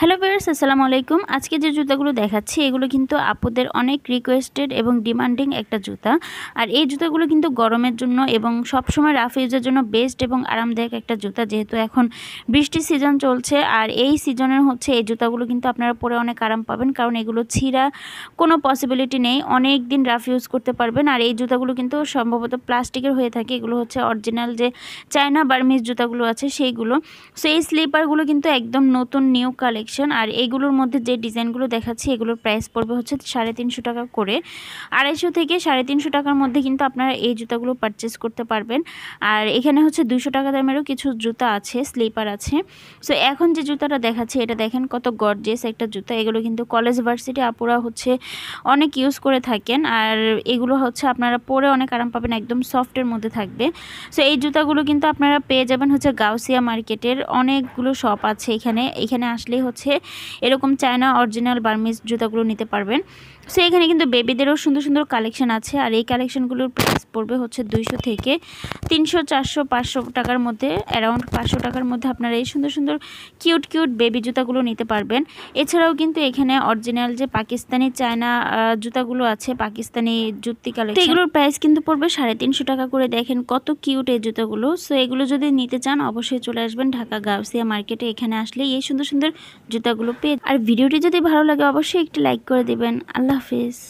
hello Beers আসসালামু আলাইকুম আজকে যে জুতাগুলো দেখাচ্ছি এগুলো কিন্তু আপুদের অনেক রিকোয়েস্টেড এবং ডিমান্ডিং একটা জুতা আর এই জুতাগুলো কিন্তু গরমের জন্য এবং সবসময় রাফ ইউজের জন্য বেস্ট এবং আরামদায়ক একটা জুতা যেহেতু এখন বৃষ্টির সিজন চলছে আর এই সিজনের হচ্ছে এই জুতাগুলো কিন্তু আপনারা পরে অনেক আরাম পাবেন কারণ এগুলো ছিঁড়া কোনো পসিবিলিটি নেই অনেক দিন রাফ ইউজ করতে পারবেন আর এই জুতাগুলো কিন্তু সম্ভবত প্লাস্টিকের হয়ে থাকে এগুলো হচ্ছে অরিজিনাল যে চায়না বার্মিস জুতাগুলো আছে সেইগুলো সো এই স্লিপারগুলো কিন্তু একদম নতুন নিউ কালেকশন কালেকশন আর এইগুলোর মধ্যে যে ডিজাইনগুলো দেখাচ্ছি এগুলোর প্রাইস পড়বে হচ্ছে সাড়ে তিনশো টাকা করে আড়াইশো থেকে সাড়ে তিনশো টাকার মধ্যে কিন্তু আপনারা এই জুতাগুলো পারচেস করতে পারবেন আর এখানে হচ্ছে দুশো টাকা দামেরও কিছু জুতা আছে স্লিপার আছে সো এখন যে জুতাটা দেখাচ্ছি এটা দেখেন কত গর্জেস একটা জুতা এগুলো কিন্তু কলেজ ভার্সিটি আপুরা হচ্ছে অনেক ইউজ করে থাকেন আর এগুলো হচ্ছে আপনারা পরে অনেক আরাম পাবেন একদম সফটের মধ্যে থাকবে সো এই জুতাগুলো কিন্তু আপনারা পেয়ে যাবেন হচ্ছে গাউসিয়া মার্কেটের অনেকগুলো শপ আছে এখানে এখানে আসলেই হচ্ছে আছে এরকম চায়না অরিজিনাল বার্মিজ জুতাগুলো নিতে পারবেন সো এখানে কিন্তু বেবিদেরও সুন্দর সুন্দর কালেকশন আছে আর এই কালেকশনগুলোর প্রাইস পড়বে হচ্ছে দুইশো থেকে তিনশো চারশো পাঁচশো টাকার মধ্যে অ্যারাউন্ড পাঁচশো টাকার মধ্যে আপনারা এই সুন্দর সুন্দর কিউট কিউট বেবি জুতাগুলো নিতে পারবেন এছাড়াও কিন্তু এখানে অরিজিনাল যে পাকিস্তানি চায়না জুতাগুলো আছে পাকিস্তানি জুতি কালেকশন এগুলোর প্রাইস কিন্তু পড়বে সাড়ে তিনশো টাকা করে দেখেন কত কিউট এই জুতোগুলো সো এগুলো যদি নিতে চান অবশ্যই চলে আসবেন ঢাকা গাউসিয়া মার্কেটে এখানে আসলে এই সুন্দর সুন্দর জুতাগুলো পেয়ে আর ভিডিওটি যদি ভালো লাগে অবশ্যই একটি লাইক করে দেবেন আল্লাহ হাফিজ